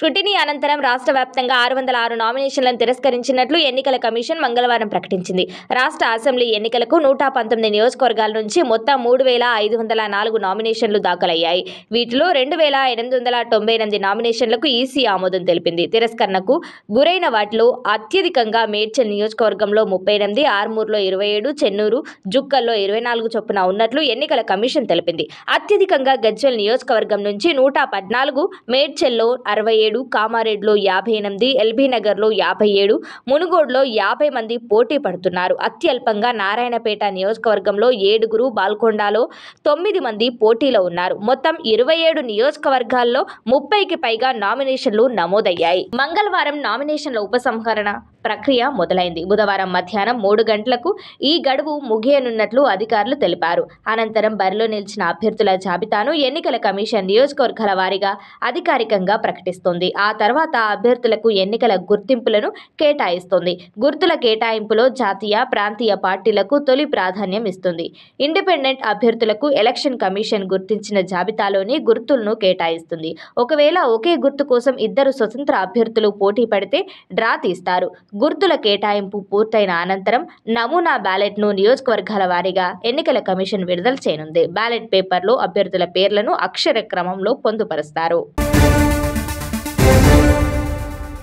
scrutiny అనంతరం రాష్ట్ర వ్యాప్తంగా ఆరు వందల ఆరు నామినేషన్లను తిరస్కరించినట్లు ఎన్నికల కమిషన్ మంగళవారం ప్రకటించింది రాష్ట్ర అసెంబ్లీ ఎన్నికలకు నూట పంతొమ్మిది నియోజకవర్గాల నుంచి మొత్తం మూడు వేల ఐదు వందల నాలుగు నామినేషన్లు దాఖలయ్యాయి వీటిలో రెండు వేల ఎనిమిది వందల తొంభై ఎనిమిది నామినేషన్లకు ఈసీ ఆమోదం తెలిపింది తిరస్కరణకు గురైన వాటిలో అత్యధికంగా మేడ్చల్ నియోజకవర్గంలో ముప్పై ఎనిమిది ఆర్మూర్లో ఇరవై ఏడు చెన్నూరు జుక్కల్లో ఇరవై నాలుగు చొప్పున ఉన్నట్లు ఎన్నికల కమిషన్ తెలిపింది అత్యధికంగా గజ్వెల్ నియోజకవర్గం నుంచి నూట పద్నాలుగు మేడ్చల్లో అరవై ఏడు కామారెడ్లో యాభై ఎనిమిది ఎల్బీ నగర్లో యాభై ఏడు మునుగోడులో యాభై మంది పోటీ పడుతున్నారు అత్యల్పంగా నారాయణపేట నియోజకవర్గంలో ఏడుగురు బాల్కొండలో తొమ్మిది మంది పోటీలో ఉన్నారు మొత్తం ఇరవై ఏడు నియోజకవర్గాల్లో ముప్పైకి పైగా నామినేషన్లు నమోదయ్యాయి మంగళవారం నామినేషన్ల ఉపసంహరణ ప్రక్రియ మొదలైంది బుధవారం మధ్యాహ్నం మూడు గంటలకు ఈ గడువు ముగియనున్నట్లు అధికారులు తెలిపారు అనంతరం బరిలో నిలిచిన అభ్యర్థుల జాబితాను ఎన్నికల కమిషన్ నియోజకవర్గాల వారీగా అధికారికంగా ప్రకటిస్తోంది చేస్తుంది ఆ తర్వాత అభ్యర్థులకు ఎన్నికల గుర్తింపులను కేటాయిస్తుంది గుర్తుల కేటాయింపులో జాతీయ ప్రాంతీయ పార్టీలకు తొలి ప్రాధాన్యం ఇస్తుంది ఇండిపెండెంట్ అభ్యర్థులకు ఎలక్షన్ కమిషన్ గుర్తించిన జాబితాలోని గుర్తులను కేటాయిస్తుంది ఒకవేళ ఒకే గుర్తు కోసం ఇద్దరు స్వతంత్ర అభ్యర్థులు పోటీ పడితే డ్రా తీస్తారు గుర్తుల కేటాయింపు పూర్తయిన అనంతరం నమూనా బ్యాలెట్ను నియోజకవర్గాల వారీగా ఎన్నికల కమిషన్ విడుదల చేయనుంది బ్యాలెట్ పేపర్లో అభ్యర్థుల పేర్లను అక్షర క్రమంలో పొందుపరుస్తారు